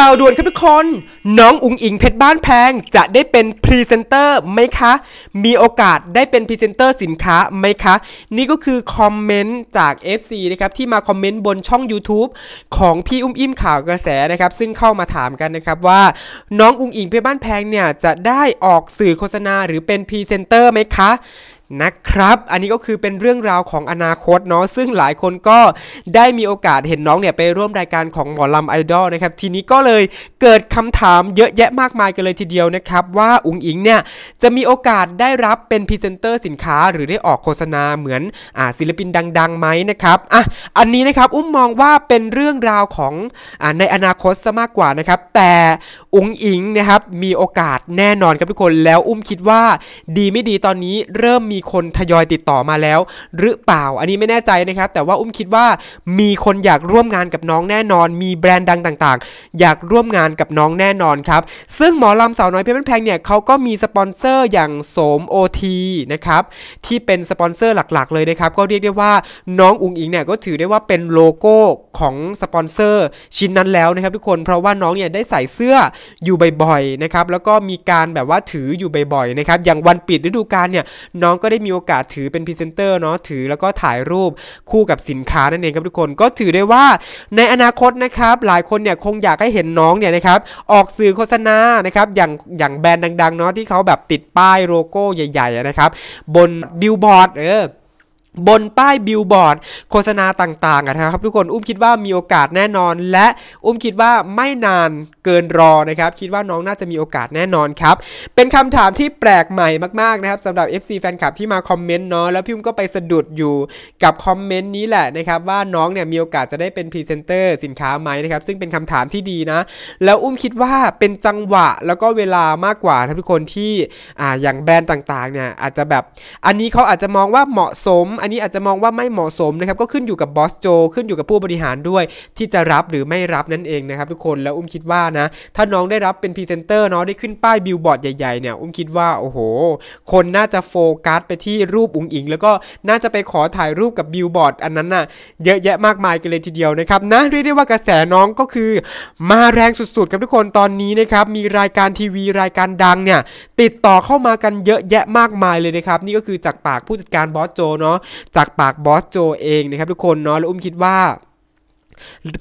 ่าวด่วนครับทุกคนน้อง อุงอิงเพชรบ้านแพงจะได้เป็นพรีเซนเตอร์ไหมคะ มีโอกาสได้เป็นพรีเซนเตอร์สินค้าไหมคะ นี่ก็คือคอมเมนต์จาก FC นะครับที่มาคอมเมนต์บนช่อง YouTube ของพี่อุ้มอิ่มข่าวกระแสนะครับซึ่งเข้ามาถามกันนะครับว่าน้องอุงอิงเพชรบ้านแพงเนี่ยจะได้ออกสื่อโฆษณาหรือเป็นพรีเซนเตอร์ไหมคะนะครับ อันนี้ก็คือเป็นเรื่องราวของอนาคตเนาะ ซึ่งหลายคนก็ได้มีโอกาสเห็นน้องเนี่ยไปร่วมรายการของหมอลำไอดอลนะครับ ทีนี้ก็เลยเกิดคำถามเยอะแยะมากมายกันเลยทีเดียวนะครับ ว่าอุ๋งอิงเนี่ยจะมีโอกาสได้รับเป็นพรีเซนเตอร์ สินค้า หรือได้ออกโฆษณาเหมือนอ่าศิลปินดังๆไหมนะครับ อ่ะ อันนี้นะครับอุ้มมองว่าเป็นเรื่องราวของอ่าในอนาคตซะมากกว่านะครับ แต่อุ๋งอิงนะครับมีโอกาสแน่นอนครับทุกคน แล้วอุ้มคิดว่า ดีไม่ดีตอนนี้เริ่มมีมีคนทยอยติดต่อมาแล้วหรือเปล่าอันนี้ไม่แน่ใจนะครับ แต่ว่าอุ้มคิดว่ามีคนอยากร่วมงานกับน้องแน่นอน มีแบรนด์ดังต่างๆ อยากร่วมงานกับน้องแน่นอนครับซึ่งหมอลำสาวน้อยเพชรแพงเนี่ยเขาก็มีสปอนเซอร์อย่างโสม OT นะครับที่เป็นสปอนเซอร์หลักๆ เลยนะครับ ก็เรียกได้ว่าน้อง อุ้งอิงเนี่ยก็ถือได้ว่าเป็นโลโก้ของสปอนเซอร์ชิ้นนั้นแล้วนะครับทุกคนเพราะว่าน้องเนี่ยได้ใส่เสื้ออยู่บ่อยๆนะครับแล้วก็มีการแบบว่าถืออยู่บ่อยๆนะครับอย่างวันปิดฤดูกาลเนี่ยน้องก็ได้มีโอกาสถือเป็นพรีเซนเตอร์เนาะถือแล้วก็ถ่ายรูปคู่กับสินค้านั่นเองครับทุกคนก็ถือได้ว่าในอนาคตนะครับ หลายคนเนี่ยคงอยากให้เห็นน้องเนี่ยนะครับ ออกสื่อโฆษณานะครับ อย่างอย่างแบรนด์ดังๆเนาะที่เขาแบบติดป้ายโลโก้ใหญ่ๆนะครับ บนบิลบอร์ดเออบนป้ายบิลบอร์ดโฆษณาต่างๆนะครับทุกคนอุ้มคิดว่ามีโอกาสแน่นอน และอุ้มคิดว่าไม่นานเกินรอนะครับคิดว่าน้องน่าจะมีโอกาสแน่นอนครับเป็นคำถามที่แปลกใหม่มากๆนะครับสำหรับ FC แฟนคลับที่มาคอมเมนต์เนาะแล้วพี่อุ้มก็ไปสะดุดอยู่กับคอมเมนต์นี้แหละนะครับว่าน้องเนี่ยมีโอกาสจะได้เป็นพรีเซนเตอร์สินค้าไหมนะครับซึ่งเป็นคำถามที่ดีนะ แล้วอุ้มคิดว่าเป็นจังหวะแล้วก็เวลามากกว่าทุกคนที่อ่าอย่างแบรนด์ต่างๆเนี่ยอาจจะแบบอันนี้เขาอาจจะมองว่าเหมาะสมนนี้อาจจะมองว่าไม่เหมาะสมนะครับก็ขึ้นอยู่กับบอสโจขึ้นอยู่กับผู้บริหารด้วยที่จะรับหรือไม่รับนั่นเองนะครับ ทุกคนแล้วอุ้มคิดว่านะถ้าน้องได้รับเป็นพรีเซนเตอร์เนาะได้ขึ้นป้ายบิลบอร์ดใหญ่ๆเนี่ยอุ้มคิดว่าโอ้โห คนน่าจะโฟกัสไปที่รูปอุ๋งอิงแล้วก็น่าจะไปขอถ่ายรูปกับบิลบอร์ดอันนั้นน่ะเยอะแยะมากมายกันเลยทีเดียวนะครับนะเรียกได้ว่ากระแสน้องก็คือมาแรงสุดๆครับทุกคนตอนนี้นะครับมีรายการทีวี รายการดังเนี่ยติดต่อเข้ามากันเยอะแยะมากมายเลยนะครับนี่ก็คือจากปากผู้จัดการบอสโจเนาะจากปากบอสโจเองนะครับทุกคนเนาะแล้วอุ้มคิดว่า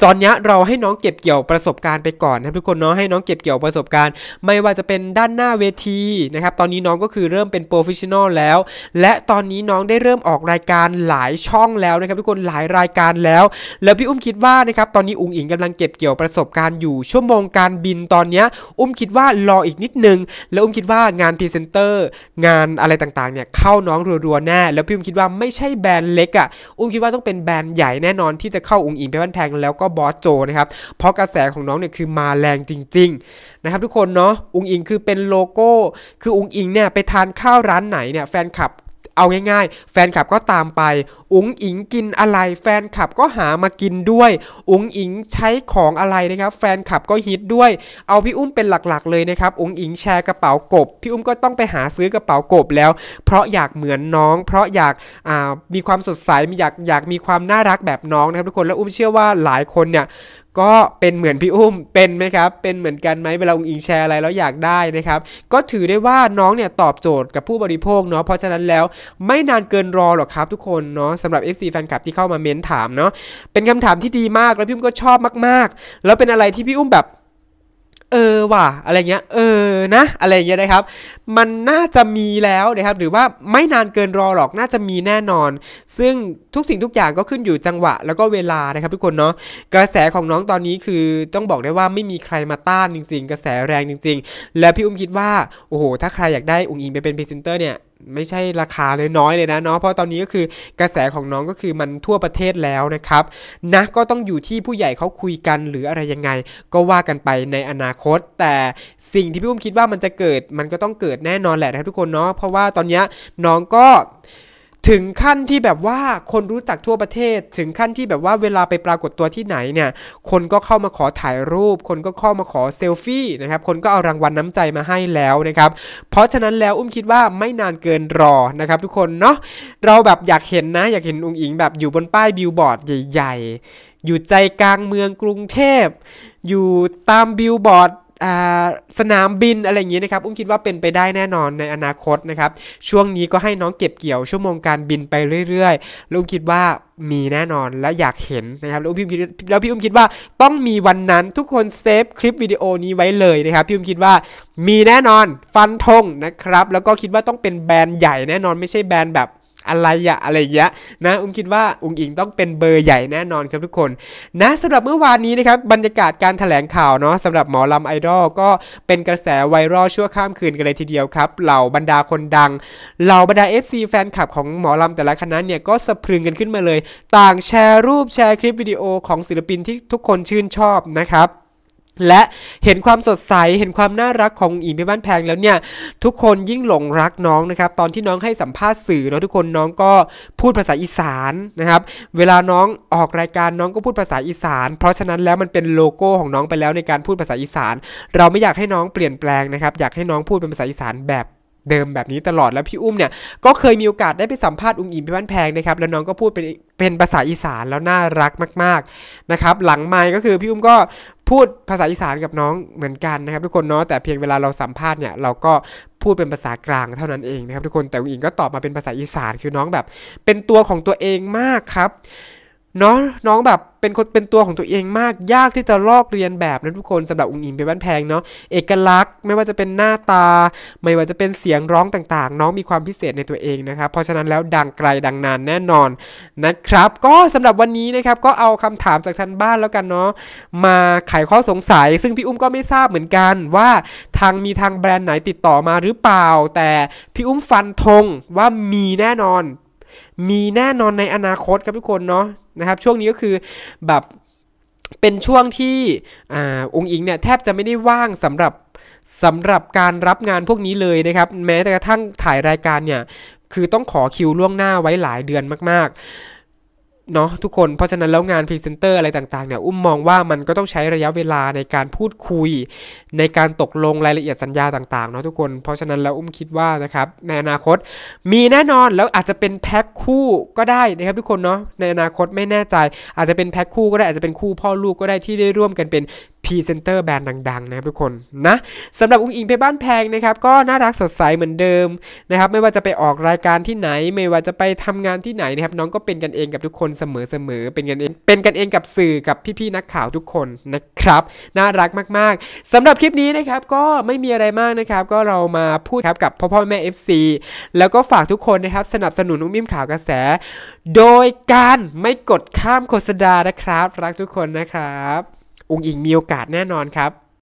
ตอนนี้เราให้น้องเก็บเกี่ยวประสบการณ์ไปก่อนนะทุกคนเนาะให้น้องเก็บเกี่ยวประสบการณ์ ไม่ว่าจะเป็นด้านหน้าเวทีนะครับตอนนี้น้องก็คือเริ่มเป็นโปรเฟชชั่นอลแล้ว และตอนนี้น้องได้เริ่มออกรายการหลายช่องแล้วนะครับทุกคนหลายรายการแล้ว แล้วพี่อุ้มคิดว่านะครับตอนนี้ อุ้งอิงกำลังเก็บเกี่ยวประสบการณ์อยู่ชั่วโมงการบินตอนนี้อุ้มคิดว่ารออีกนิดนึง แล้วอุ้มคิดว่างานพรีเซนเตอร์งานอะไรต่างๆเนี่ยเข้าน้องรัวๆแน่แล้วพี่อุ้มคิดว่าไม่ใช่แบรนด์เล็กอะ่ะอุ้มคิดว่าต้องเป็นแบรนด์ใหญ่แน่นอนที่จะเข้าอุ้งอิงไปวันแพงแล้วก็บอสโจนะครับ เพราะกระแสของน้องเนี่ยคือมาแรงจริงๆ นะครับทุกคนเนาะ อุงอิงคือเป็นโลโก้ คืออุงอิงเนี่ยไปทานข้าวร้านไหนเนี่ย แฟนคลับเอาง่ายๆ แฟนคลับก็ตามไป อุ้งอิงกินอะไรแฟนคลับก็หามากินด้วยอุ้งอิงใช้ของอะไรนะครับแฟนคลับก็ฮิตด้วย เอาพี่อุ้มเป็นหลักๆเลยนะครับอุ้งอิงแชร์กระเป๋ากบพี่อุ้มก็ต้องไปหาซื้อกระเป๋ากบแล้ว เพราะอยากเหมือนน้อง เพราะอยากมีความสดใสอยากอยากมีความน่ารักแบบน้องนะครับทุกคน และอุ้มเชื่อว่าหลายคนเนี่ยก็เป็นเหมือนพี่อุ้มเป็นไหมครับเป็นเหมือนกันไหมเวลาองอิงแชร์อะไรแล้วอยากได้นะครับ ก็ถือได้ว่าน้องเนี่ยตอบโจทย์กับผู้บริโภคเนาะเพราะฉะนั้นแล้วไม่นานเกินรอหรอกครับทุกคนเนาะสำหรับ FC แฟนคลับที่เข้ามาเม้นถามเนาะเป็นคำถามที่ดีมากแล้วพี่อุ้มก็ชอบมากๆ แล้วเป็นอะไรที่พี่อุ้มแบบเออว่ะอะไรเงี้ยเออนะอะไรเงี้ยนะครับมันน่าจะมีแล้วนะครับ หรือว่าไม่นานเกินรอหรอกน่าจะมีแน่นอน ซึ่งทุกสิ่งทุกอย่างก็ขึ้นอยู่จังหวะ แล้วก็เวลานะครับ ทุกคนเนาะกระแสของน้องตอนนี้คือต้องบอกได้ว่าไม่มีใครมาต้านจริงๆกระแสแรงจริง ๆ และพี่อุ้มคิดว่าโอ้โห ถ้าใครอยากได้อุ้งอิงไปเป็นพรีเซนเตอร์เนี่ยไม่ใช่ราคาเลยน้อยเลยนะเนาะเพราะตอนนี้ก็คือกระแสของน้องก็คือมันทั่วประเทศแล้วนะครับนะก็ต้องอยู่ที่ผู้ใหญ่เขาคุยกันหรืออะไรยังไง ก็ว่ากันไปในอนาคต แต่สิ่งที่พี่อุ้มคิดว่ามันจะเกิดมันก็ต้องเกิดแน่นอนแหละนะทุกคนเนาะเพราะว่าตอนนี้น้องก็ถึงขั้นที่แบบว่าคนรู้จักทั่วประเทศ ถึงขั้นที่แบบว่าเวลาไปปรากฏตัวที่ไหนเนี่ย คนก็เข้ามาขอถ่ายรูป คนก็เข้ามาขอเซลฟี่นะครับคนก็เอารางวัลน้ำใจมาให้แล้วนะครับ เพราะฉะนั้นแล้วอุ้มคิดว่าไม่นานเกินรอนะครับทุกคนเนาะเราแบบอยากเห็นนะอยากเห็นองค์อิงแบบอยู่บนป้ายบิลบอร์ดใหญ่ๆอยู่ใจกลางเมืองกรุงเทพ อยู่ตามบิลบอร์ดสนามบินอะไรอย่างนี้นะครับอุ้มคิดว่าเป็นไปได้แน่นอนในอนาคตนะครับช่วงนี้ก็ให้น้องเก็บเกี่ยวชั่วโมงการบินไปเรื่อยๆแล้วอุ้มคิดว่ามีแน่นอนและอยากเห็นนะครับแล้วพี่อุ้มคิดแล้วพี่อุ้มคิดว่าต้องมีวันนั้นทุกคนเซฟคลิป วิดีโอนี้ไว้เลยนะครับพี่อุ้มคิดว่ามีแน่นอนฟันธงนะครับ แล้วก็คิดว่าต้องเป็นแบรนด์ใหญ่แน่นอนไม่ใช่แบรนด์แบบอะไรอะอะไร เงี้ยนะอุ้มคิดว่าอุ้งอิงต้องเป็นเบอร์ใหญ่แน่นอนครับทุกคน นะสำหรับเมื่อวานนี้นะครับบรรยากาศการถแถลงข่าวเนาะสำหรับหมอลำไอดอลก็เป็นกระแสไวรัลชั่วข้ามคืน กันเลยทีเดียวครับ เหล่าบรรดาคนดังเหล่าบรรดา FC แฟนคลับของหมอลำแต่ละคณะเนี่ยก็สะพรึงกันขึ้นมาเลย ต่างแชร์รูปแชร์คลิปวิดีโอของศิลปินที่ทุกคนชื่นชอบนะครับและเห็นความสดใส เห็นความน่ารักของอิงพี่บ้านแพงแล้วเนี่ยทุกคนยิ่งหลงรักน้องนะครับ ตอนที่น้องให้สัมภาษณ์สื่อเนาะทุกคนน้องก็พูดภาษาอีสานนะครับ เวลาน้องออกรายการน้องก็พูดภาษาอีสาน เพราะฉะนั้นแล้วมันเป็นโลโก้ของน้องไปแล้วในการพูดภาษาอีสาน เราไม่อยากให้น้องเปลี่ยนแปลงนะครับอยากให้น้องพูดเป็นภาษาอีสานแบบเดิมแบบนี้ตลอด แล้วพี่อุ้มเนี่ยก็เคยมีโอกาสได้ไปสัมภาษณ์อุ้งอิมี่บ้านแพงนะครับแล้วน้องก็พูดเป็นเป็นภาษาอีสานแล้วน่ารักมากๆนะครับหลังไม้ก็คือพี่อุ้มก็พูดภาษาอีสานกับน้องเหมือนกันนะครับทุกคนเนาะแต่เพียงเวลาเราสัมภาษณ์เนี่ยเราก็พูดเป็นภาษากลางเท่านั้นเอง นะครับทุกคนแต่อิงก็ตอบมาเป็นภาษาอีสานคือน้องแบบ เป็นตัวของตัวเองมากครับนนองน้องแบบเป็นคนเป็นตัวของตัวเองมากยากที่จะลอกเรียนแบบนะ ทุกคนสำหรับอุ้งอิงเป็นบ้านแพงเนาะเอกลักษณ์ไม่ว่าจะเป็นหน้าตา ไม่ว่าจะเป็นเสียงร้องต่างๆ น้องมีความพิเศษในตัวเองนะครับ เพราะฉะนั้นแล้วดังไกลดังนานแน่นอนนะครับ ก็สำหรับวันนี้นะครับก็เอาคำถามจากทางบ้านแล้วกันเนาะมาไขข้อสงสัย ซึ่งพี่อุ้มก็ไม่ทราบเหมือนกัน ว่าทางมีทางแบรนด์ไหนติดต่อมาหรือเปล่า แต่พี่อุ้มฟันธงว่ามีแน่นอนมีแน่นอนในอนาคตครับทุกคนเนาะนะครับช่วงนี้ก็คือแบบเป็นช่วงที่อ่าองค์อิงเนี่ยแทบจะไม่ได้ว่างสำหรับสำหรับการรับงานพวกนี้เลยนะครับ แม้แต่กระทั่งถ่ายรายการเนี่ยคือต้องขอคิวล่วงหน้าไว้หลายเดือนมากๆเนาะทุกคนเพราะฉะนั้นแล้วงานพรีเซนเตอร์อะไรต่างๆเนี่ยอุ้มมองว่ามันก็ต้องใช้ระยะเวลาในการพูดคุย ในการตกลงรายละเอียดสัญญาต่างๆเนาะทุกคนเพราะฉะนั้นแล้วอุ้มคิดว่านะครับในอนาคต มีแน่นอนแล้วอาจจะเป็นแพ็คคู่ก็ได้นะครับทุกคนเนาะในอนาคตไม่แน่ใจ อาจจะเป็นแพ็คคู่ก็ได้อาจจะเป็นคู่พ่อลูกก็ได้ที่ได้ร่วมกันเป็นพรีเซนเตอร์แบรนด์ดังๆ นะครับทุกคนนะสำหรับอุ้งอิงเพบ้านแพงนะครับ ก็น่ารักสดใสเหมือนเดิมนะครับ ไม่ว่าจะไปออกรายการที่ไหนไม่ว่าจะไปทำงานที่ไหนนะครับ น้องก็เป็นกันเองกับทุกคนเสมอๆเป็นกันเองเป็นกันเองกับสื่อกับพี่ๆนักข่าวทุกคนนะครับน่ารักมากๆ สำหรับคลิปนี้นะครับก็ไม่มีอะไรมากนะครับก็เรามาพูดครับกับพ่อพ่อแม่ FC แล้วก็ฝากทุกคนนะครับ สนับสนุนอุ้งอิมข่าวกระแส โดยการไม่กดข้ามโฆษณานะครับ รักทุกคนนะครับองค์อิงมีโอกาสแน่นอนครับ